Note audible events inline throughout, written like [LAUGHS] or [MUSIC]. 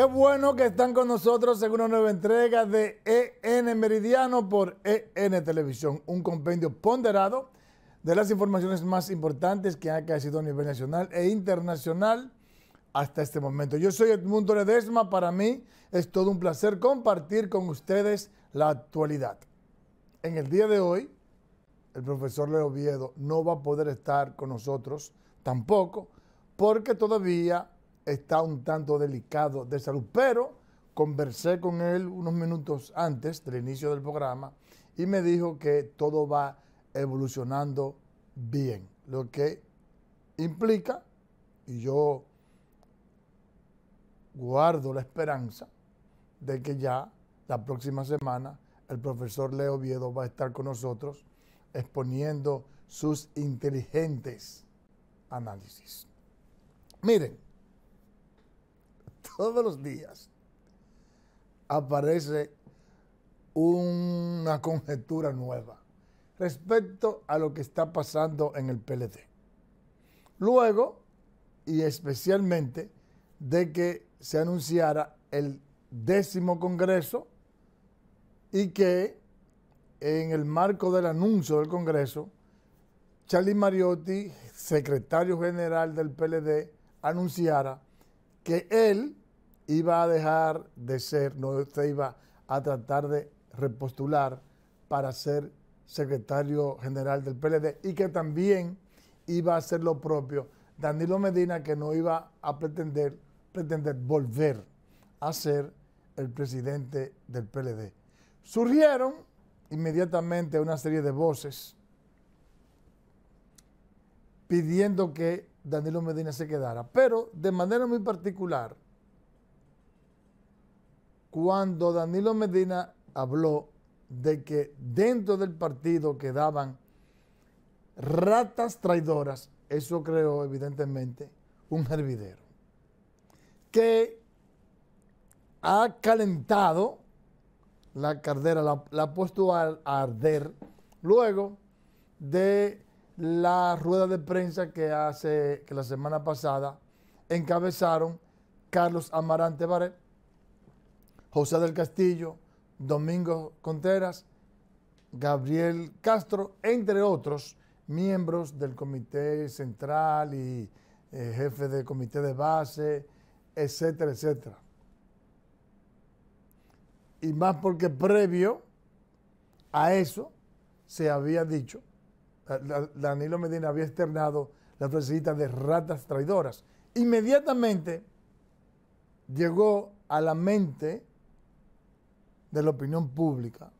Qué bueno que están con nosotros en una nueva entrega de EN Meridiano por EN Televisión, un compendio ponderado de las informaciones más importantes que han caído a nivel nacional e internacional hasta este momento. Yo soy Edmundo Ledesma, para mí es todo un placer compartir con ustedes la actualidad. En el día de hoy, el profesor Leo Viedo no va a poder estar con nosotros tampoco, porque todavía está un tanto delicado de salud, pero conversé con él unos minutos antes del inicio del programa y me dijo que todo va evolucionando bien, lo que implica, y yo guardo la esperanza de que ya la próxima semana el profesor Leo Viedo va a estar con nosotros exponiendo sus inteligentes análisis. Miren, todos los días aparece una conjetura nueva respecto a lo que está pasando en el PLD. Luego, y especialmente de que se anunciara el décimo Congreso y que en el marco del anuncio del Congreso, Charlie Mariotti, secretario general del PLD, anunciara que él iba a dejar de ser, no se iba a tratar de repostular para ser secretario general del PLD y que también iba a hacer lo propio Danilo Medina, que no iba a pretender, pretender volver a ser el presidente del PLD. Surgieron inmediatamente una serie de voces pidiendo que Danilo Medina se quedara. Pero de manera muy particular, cuando Danilo Medina habló de que dentro del partido quedaban ratas traidoras, eso creó evidentemente un hervidero que ha calentado la cartera, la, ha puesto a arder luego de la rueda de prensa que hace que la semana pasada encabezaron Carlos Amarante Barret, José del Castillo, Domingo Contreras, Gabriel Castro, entre otros miembros del Comité Central y eh, jefe del Comité de Base, etcétera, etcétera. Y más porque previo a eso se había dicho Danilo Medina había externado la frasecita de ratas traidoras. Inmediatamente llegó a la mente de la opinión pública,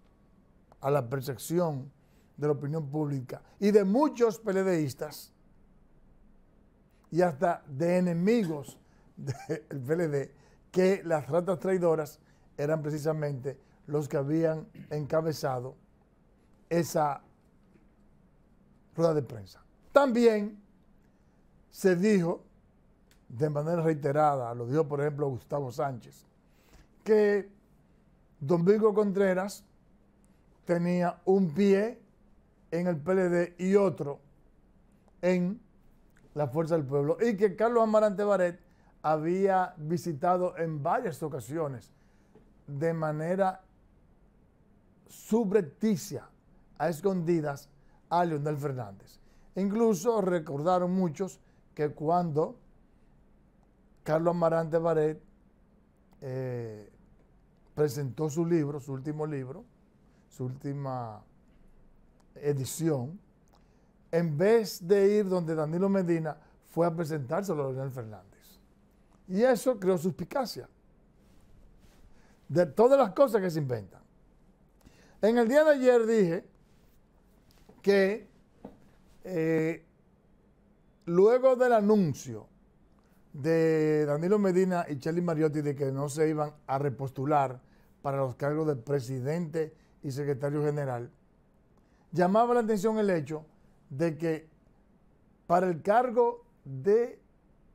a la percepción de la opinión pública y de muchos peledeístas y hasta de enemigos [LAUGHS] del PLD, que las ratas traidoras eran precisamente los que habían encabezado esa de prensa. También se dijo de manera reiterada, lo dijo por ejemplo Gustavo Sánchez, que Don Domingo Contreras tenía un pie en el PLD y otro en la Fuerza del Pueblo y que Carlos Amarante Baret había visitado en varias ocasiones de manera subrepticia, a escondidas, a Leonel Fernández. Incluso recordaron muchos que cuando Carlos Amarante Baret eh, presentó su libro, su último libro, su última edición, en vez de ir donde Danilo Medina, fue a presentárselo a Leonel Fernández. Y eso creó suspicacia de todas las cosas que se inventan. En el día de ayer dije que eh, luego del anuncio de Danilo Medina y Charlie Mariotti de que no se iban a repostular para los cargos de presidente y secretario general, llamaba la atención el hecho de que para el cargo de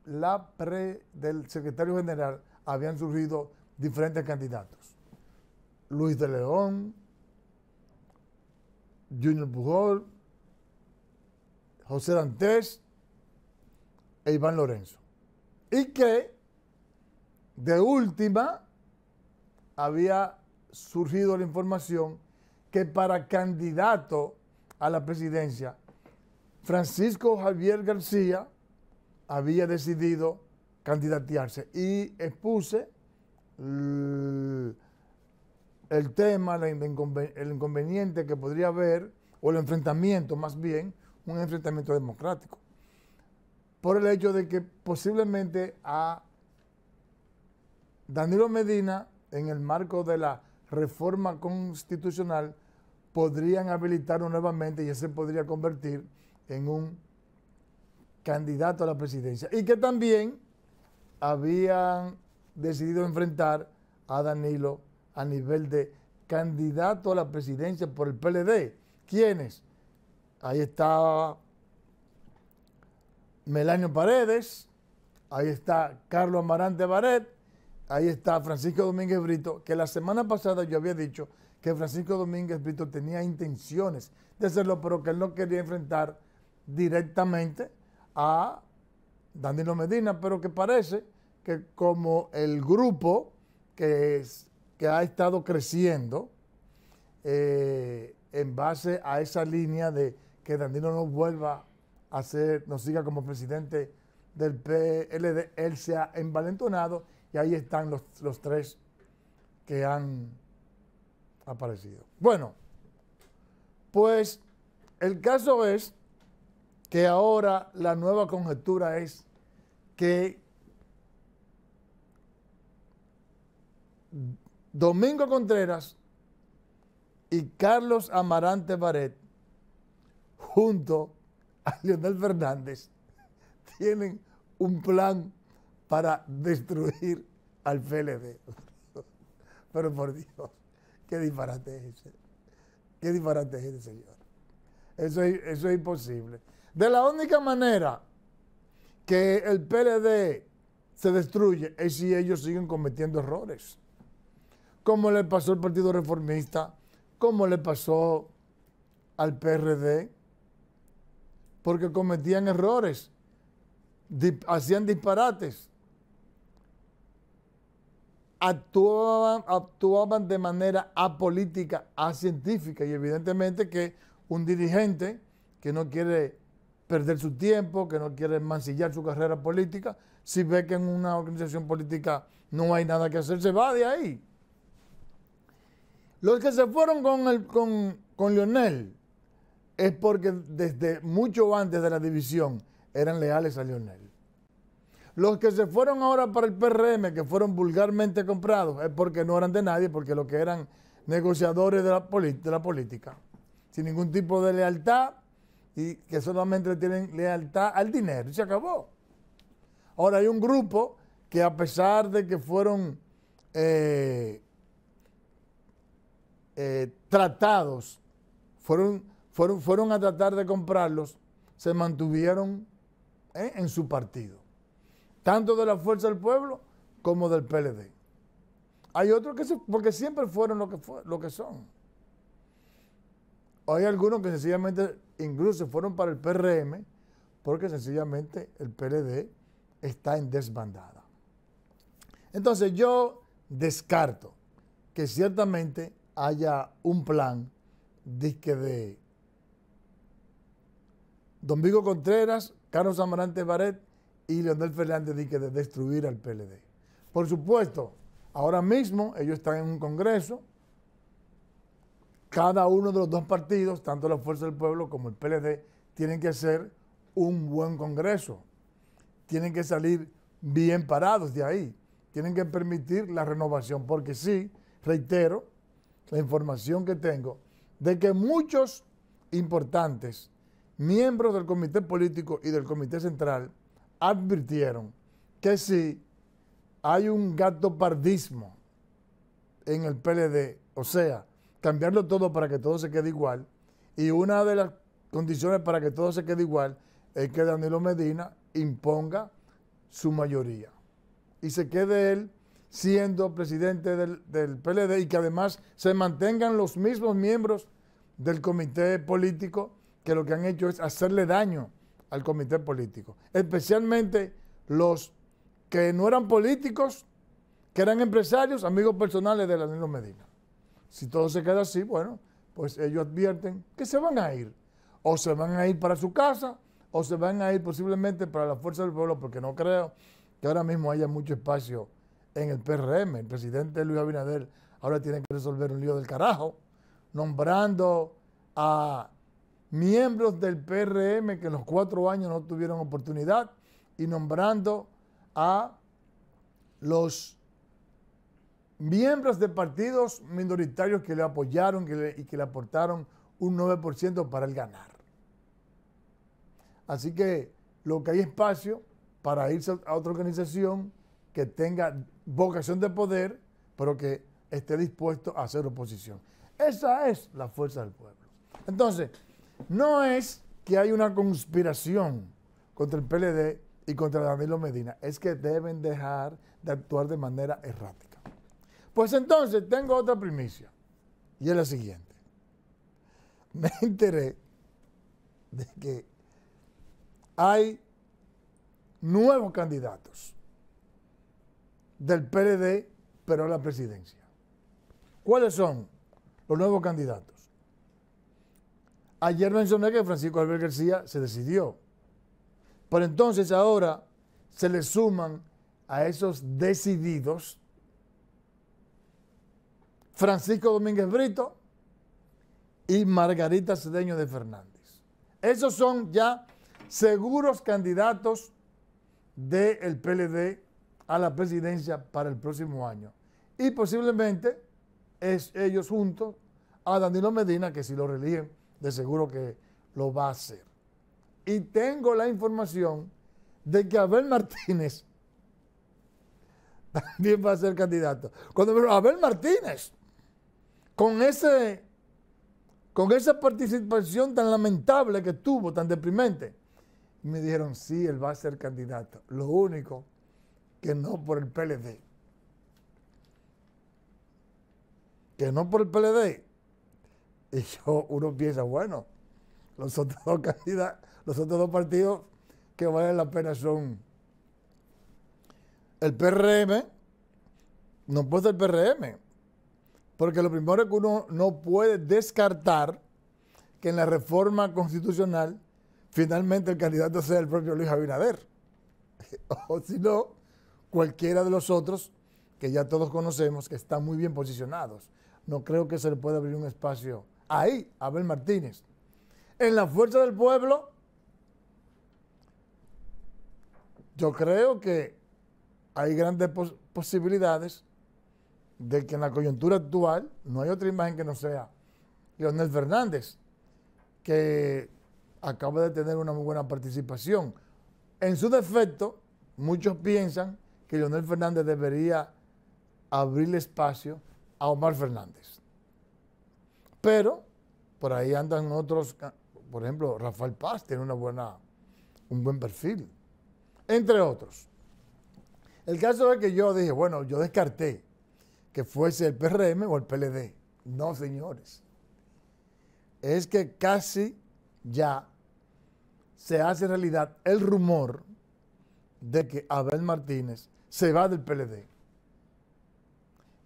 la pre, del secretario general habían surgido diferentes candidatos. Luis de León, Junior Pujol, José Dantes e Iván Lorenzo. Y que de última había surgido la información que para candidato a la presidencia, Francisco Javier García había decidido candidatearse y expuse el tema, el inconveniente que podría haber, o el enfrentamiento más bien, un enfrentamiento democrático, por el hecho de que posiblemente a Danilo Medina, en el marco de la reforma constitucional, podrían habilitarlo nuevamente y ese podría convertir en un candidato a la presidencia. Y que también habían decidido enfrentar a Danilo a nivel de candidato a la presidencia por el PLD. ¿Quiénes? Ahí está Melanio Paredes, ahí está Carlos Amarante Baret, ahí está Francisco Domínguez Brito, que la semana pasada yo había dicho que Francisco Domínguez Brito tenía intenciones de hacerlo, pero que él no quería enfrentar directamente a Danilo Medina, pero que parece que como el grupo que es que ha estado creciendo eh, en base a esa línea de que Danilo no vuelva a ser, no siga como presidente del PLD, él se ha envalentonado y ahí están los, los tres que han aparecido. Bueno, pues el caso es que ahora la nueva conjetura es que Domingo Contreras y Carlos Amarante Baret, junto a Leonel Fernández, tienen un plan para destruir al PLD. [LAUGHS] Pero por Dios, qué disparate es ese. Qué disparate es ese, señor. Eso es, eso es imposible. De la única manera que el PLD se destruye es si ellos siguen cometiendo errores cómo le pasó al Partido Reformista, cómo le pasó al PRD, porque cometían errores, hacían disparates, actuaban, actuaban de manera apolítica, científica y evidentemente que un dirigente que no quiere perder su tiempo, que no quiere mancillar su carrera política, si ve que en una organización política no hay nada que hacer, se va de ahí. Los que se fueron con, con, Lionel es porque desde mucho antes de la división eran leales a Lionel. Los que se fueron ahora para el PRM, que fueron vulgarmente comprados, es porque no eran de nadie, porque lo que eran negociadores de la, política, sin ningún tipo de lealtad y que solamente tienen lealtad al dinero. Se acabó. Ahora hay un grupo que a pesar de que fueron eh, eh, tratados, fueron, fueron, fueron a tratar de comprarlos, se mantuvieron eh, en su partido, tanto de la Fuerza del Pueblo como del PLD. Hay otros que porque siempre fueron lo que, lo que son. Hay algunos que sencillamente incluso fueron para el PRM porque sencillamente el PLD está en desbandada. Entonces yo descarto que ciertamente haya un plan disque de Don Vigo Contreras, Carlos Amarante Baret y Leonel Fernández disque de destruir al PLD. Por supuesto, ahora mismo ellos están en un congreso, cada uno de los dos partidos, tanto la Fuerza del Pueblo como el PLD, tienen que hacer un buen congreso, tienen que salir bien parados de ahí, tienen que permitir la renovación, porque sí, reitero, la información que tengo, de que muchos importantes miembros del Comité Político y del Comité Central advirtieron que si hay un gato pardismo en el PLD, o sea, cambiarlo todo para que todo se quede igual, y una de las condiciones para que todo se quede igual es que Danilo Medina imponga su mayoría y se quede él siendo presidente del, del PLD y que además se mantengan los mismos miembros del comité político que lo que han hecho es hacerle daño al comité político, especialmente los que no eran políticos, que eran empresarios, amigos personales de Danilo Medina. Si todo se queda así, bueno, pues ellos advierten que se van a ir. O se van a ir para su casa, o se van a ir posiblemente para la Fuerza del Pueblo, porque no creo que ahora mismo haya mucho espacio en el PRM. El presidente Luis Abinader ahora tiene que resolver un lío del carajo, nombrando a miembros del PRM que en los cuatro años no tuvieron oportunidad y nombrando a los miembros de partidos minoritarios que le apoyaron y que le aportaron un 9% para el ganar. Así que lo que hay espacio para irse a otra organización que tenga vocación de poder, pero que esté dispuesto a hacer oposición. Esa es la fuerza del pueblo. Entonces, no es que hay una conspiración contra el PLD y contra Danilo Medina, es que deben dejar de actuar de manera errática. Pues entonces tengo otra primicia, y es la siguiente. Me enteré de que hay nuevos candidatos del PLD, pero a la presidencia. ¿Cuáles son los nuevos candidatos? Ayer mencioné que Francisco Albert García se decidió. Pero entonces ahora se le suman a esos decididos Francisco Domínguez Brito y Margarita Cedeño de Fernández. Esos son ya seguros candidatos del PLD a la presidencia para el próximo año. Y posiblemente es ellos juntos a Danilo Medina, que si lo religen, de seguro que lo va a hacer. Y tengo la información de que Abel [LAUGHS] Martínez también va a ser candidato. Cuando Abel Martínez, con ese con esa participación tan lamentable que tuvo, tan deprimente, me dijeron, sí, él va a ser candidato. Lo único que no por el PLD. Que no por el PLD. Y yo, uno piensa, bueno, los otros dos candidatos, los otros dos partidos que valen la pena son el PRM, no puede ser el PRM, porque lo primero es que uno no puede descartar que en la reforma constitucional finalmente el candidato sea el propio Luis Abinader. [LAUGHS] O si no, cualquiera de los otros que ya todos conocemos, que están muy bien posicionados. No creo que se le pueda abrir un espacio ahí Abel Martínez. En la fuerza del pueblo, yo creo que hay grandes posibilidades de que en la coyuntura actual no hay otra imagen que no sea Leonel Fernández, que acaba de tener una muy buena participación. En su defecto, muchos piensan que Leonel Fernández debería abrirle espacio a Omar Fernández. Pero por ahí andan otros, por ejemplo, Rafael Paz tiene una buena, un buen perfil, entre otros. El caso es que yo dije, bueno, yo descarté que fuese el PRM o el PLD. No, señores. Es que casi ya se hace realidad el rumor de que Abel Martínez se va del PLD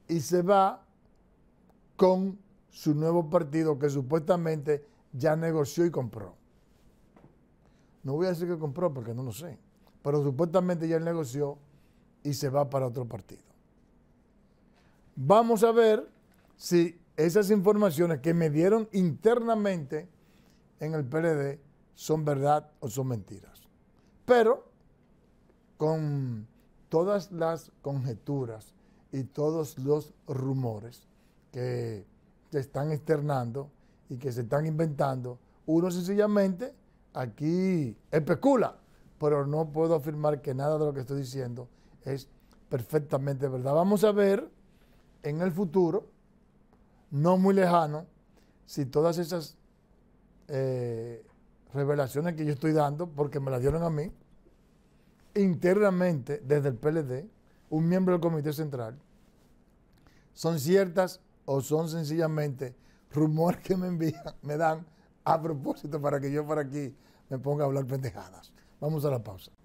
y se va con su nuevo partido que supuestamente ya negoció y compró. No voy a decir que compró porque no lo sé, pero supuestamente ya negoció y se va para otro partido. Vamos a ver si esas informaciones que me dieron internamente en el PLD son verdad o son mentiras. Pero con todas las conjeturas y todos los rumores que se están externando y que se están inventando, uno sencillamente aquí especula, pero no puedo afirmar que nada de lo que estoy diciendo es perfectamente verdad. Vamos a ver en el futuro, no muy lejano, si todas esas eh, revelaciones que yo estoy dando, porque me las dieron a mí, internamente desde el PLD, un miembro del Comité Central, son ciertas o son sencillamente rumores que me envían, [LAUGHS] me dan a propósito para que yo por aquí me ponga a hablar pendejadas. Vamos a la pausa.